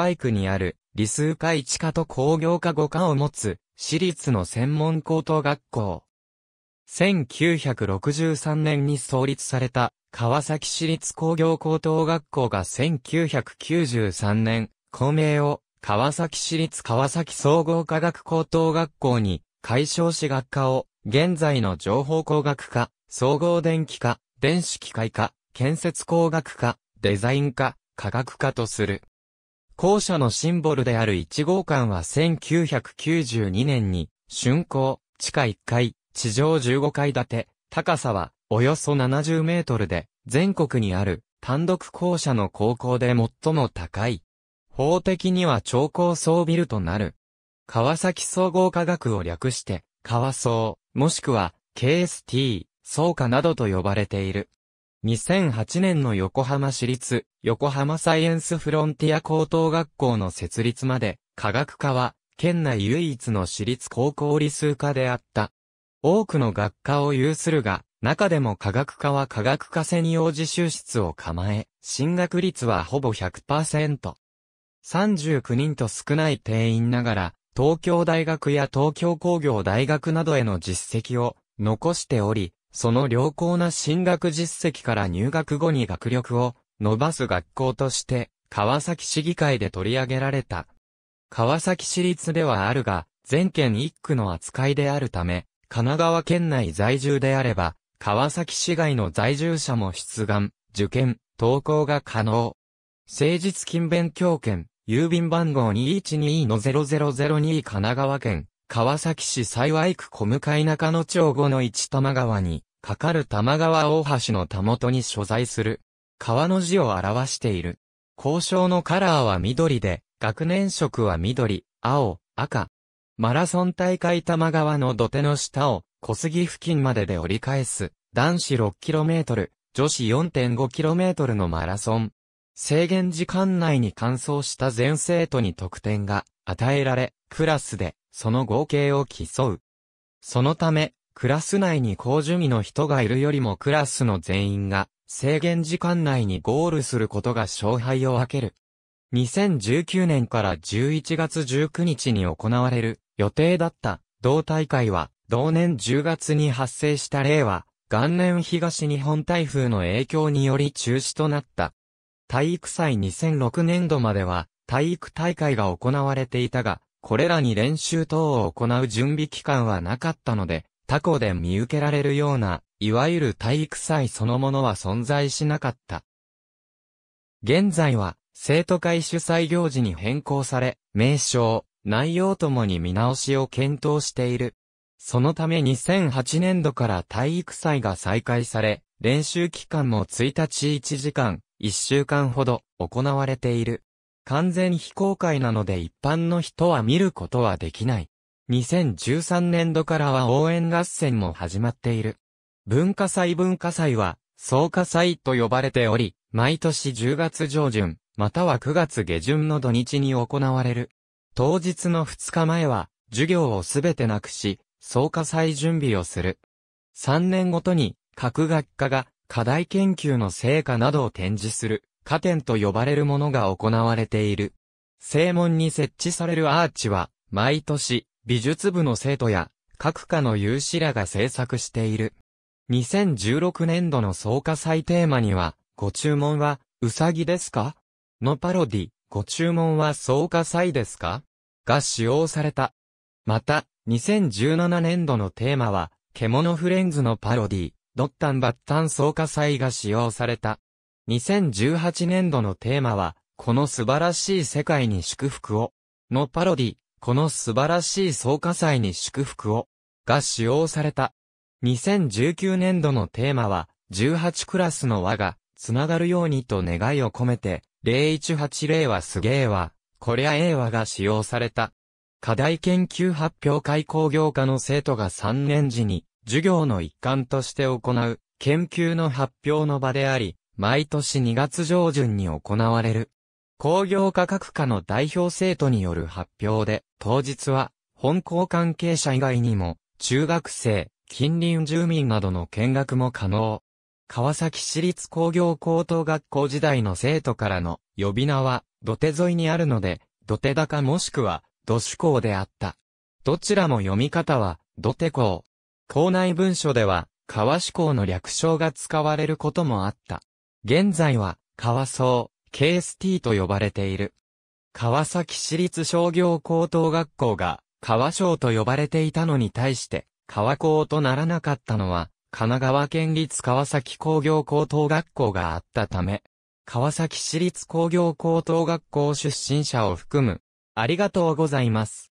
パイクにある理数科1科と工業科5科を持つ私立の専門高等学校。1963年に創立された川崎市立工業高等学校が1993年、校名を川崎市立川崎総合科学高等学校に解消し学科を現在の情報工学科、総合電気科、電子機械科、建設工学科、デザイン科、科学科とする。校舎のシンボルである1号館は1992年に、竣工、地下1階、地上15階建て、高さはおよそ70メートルで、全国にある単独校舎の高校で最も高い。法的には超高層ビルとなる。川崎総合科学を略して、川総、もしくは KST、総科などと呼ばれている。2008年の横浜市立、横浜サイエンスフロンティア高等学校の設立まで、科学科は、県内唯一の私立高校理数科であった。多くの学科を有するが、中でも科学科は科学科専用自習室を構え、進学率はほぼ100%。39人と少ない定員ながら、東京大学や東京工業大学などへの実績を残しており、その良好な進学実績から入学後に学力を伸ばす学校として、川崎市議会で取り上げられた。川崎市立ではあるが、全県一区の扱いであるため、神奈川県内在住であれば、川崎市外の在住者も出願、受験、登校が可能。誠実勤勉強券、郵便番号212の0002神奈川県、川崎市幸区小向中野町後の一玉川に、かかる玉川大橋のたもとに所在する。川の字を表している。交渉のカラーは緑で、学年色は緑、青、赤。マラソン大会玉川の土手の下を、小杉付近までで折り返す、男子 6km、女子 4.5km のマラソン。制限時間内に完走した全生徒に得点が与えられ、クラスでその合計を競う。そのため、クラス内に高順位の人がいるよりもクラスの全員が制限時間内にゴールすることが勝敗を分ける。2019年から11月19日に行われる予定だった同大会は同年10月に発生した例は元年東日本台風の影響により中止となった。体育祭2006年度までは体育大会が行われていたがこれらに練習等を行う準備期間はなかったので、他校で見受けられるような、いわゆる体育祭そのものは存在しなかった。現在は、生徒会主催行事に変更され、名称、内容ともに見直しを検討している。そのため2008年度から体育祭が再開され、練習期間も1日1時間、1週間ほど行われている。完全非公開なので一般の人は見ることはできない。2013年度からは応援合戦も始まっている。文化祭文化祭は、総火祭と呼ばれており、毎年10月上旬、または9月下旬の土日に行われる。当日の2日前は、授業をすべてなくし、総火祭準備をする。3年ごとに、各学科が課題研究の成果などを展示する。加店と呼ばれるものが行われている。正門に設置されるアーチは、毎年、美術部の生徒や、各科の有志らが制作している。2016年度の総火祭テーマには、ご注文は、うさぎですかのパロディ、ご注文は総火祭ですかが使用された。また、2017年度のテーマは、獣フレンズのパロディ、ドッタンバッタン総火祭が使用された。2018年度のテーマは、この素晴らしい世界に祝福を、のパロディ、この素晴らしい総火祭に祝福を、が使用された。2019年度のテーマは、18クラスの輪が、つながるようにと願いを込めて、0180はすげえわ、こりゃええわが使用された。課題研究発表会工業科の生徒が3年時に、授業の一環として行う、研究の発表の場であり、毎年2月上旬に行われる。工業科学科の代表生徒による発表で、当日は、本校関係者以外にも、中学生、近隣住民などの見学も可能。川崎市立工業高等学校時代の生徒からの呼び名は、土手沿いにあるので、土手高もしくは、土手高であった。どちらも読み方は、土手高。校内文書では、川志高の略称が使われることもあった。現在は、川総、KST と呼ばれている。川崎市立商業高等学校が、川省と呼ばれていたのに対して、川校とならなかったのは、神奈川県立川崎工業高等学校があったため、川崎市立工業高等学校出身者を含む、ありがとうございます。